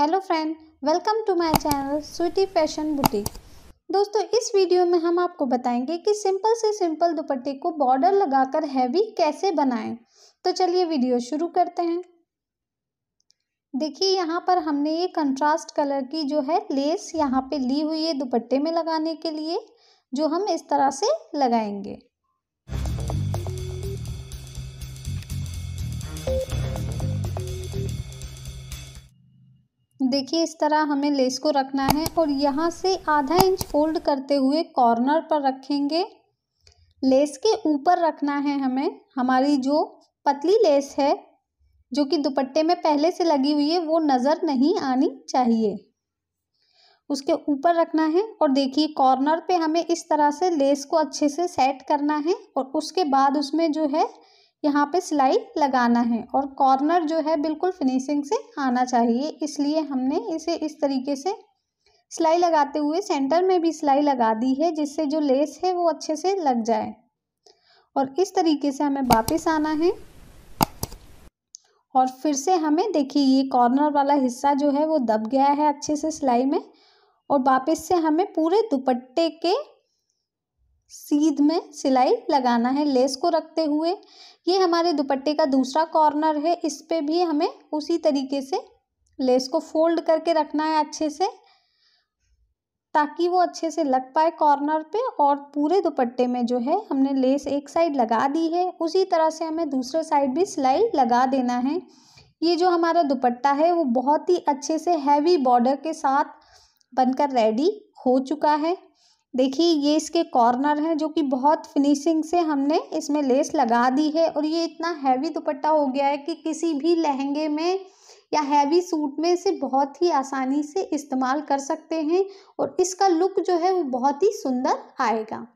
hello friend welcome to my channel Sweety fashion boutique दोस्तों इस video में हम आपको बताएंगे कि सिंपल से सिंपल दुपट्टे को बॉर्डर लगाकर हैवी कैसे बनाएं तो चलिए वीडियो शुरू करते हैं देखिए यहाँ पर हमने ये कंट्रास्ट कलर की जो है लेस यहाँ पे ली हुई है दुपट्टे में लगाने के लिए जो हम इस तरह से लगाएंगे देखिए इस तरह हमें लेस को रखना है और यहाँ से आधा इंच फोल्ड करते हुए कॉर्नर पर रखेंगे लेस के ऊपर रखना है हमें हमारी जो पतली लेस है जो कि दुपट्टे में पहले से लगी हुई है वो नज़र नहीं आनी चाहिए उसके ऊपर रखना है और देखिए कॉर्नर पे हमें इस तरह से लेस को अच्छे से सेट करना है और उसके बाद उसमें जो है यहाँ पे सिलाई लगाना है और कॉर्नर जो है बिल्कुल फिनिशिंग से आना चाहिए इसलिए हमने इसे इस तरीके से सिलाई लगाते हुए सेंटर में भी सिलाई लगा दी है जिससे जो लेस है वो अच्छे से लग जाए और इस तरीके से हमें वापस आना है और फिर से हमें देखिए ये कॉर्नर वाला हिस्सा जो है वो दब गया है अच्छे से सिलाई में और वापस से हमें पूरे दुपट्टे के सीध में सिलाई लगाना है लेस को रखते हुए ये हमारे दुपट्टे का दूसरा कॉर्नर है इस पे भी हमें उसी तरीके से लेस को फोल्ड करके रखना है अच्छे से ताकि वो अच्छे से लग पाए कॉर्नर पे और पूरे दुपट्टे में जो है हमने लेस एक साइड लगा दी है उसी तरह से हमें दूसरे साइड भी सिलाई लगा देना है ये जो हमारा दुपट्टा है वो बहुत ही अच्छे से हैवी बॉर्डर के साथ बनकर रेडी हो चुका है देखिए ये इसके कॉर्नर हैं जो कि बहुत फिनिशिंग से हमने इसमें लेस लगा दी है और ये इतना हैवी दुपट्टा हो गया है कि किसी भी लहंगे में या हैवी सूट में इसे बहुत ही आसानी से इस्तेमाल कर सकते हैं और इसका लुक जो है वो बहुत ही सुंदर आएगा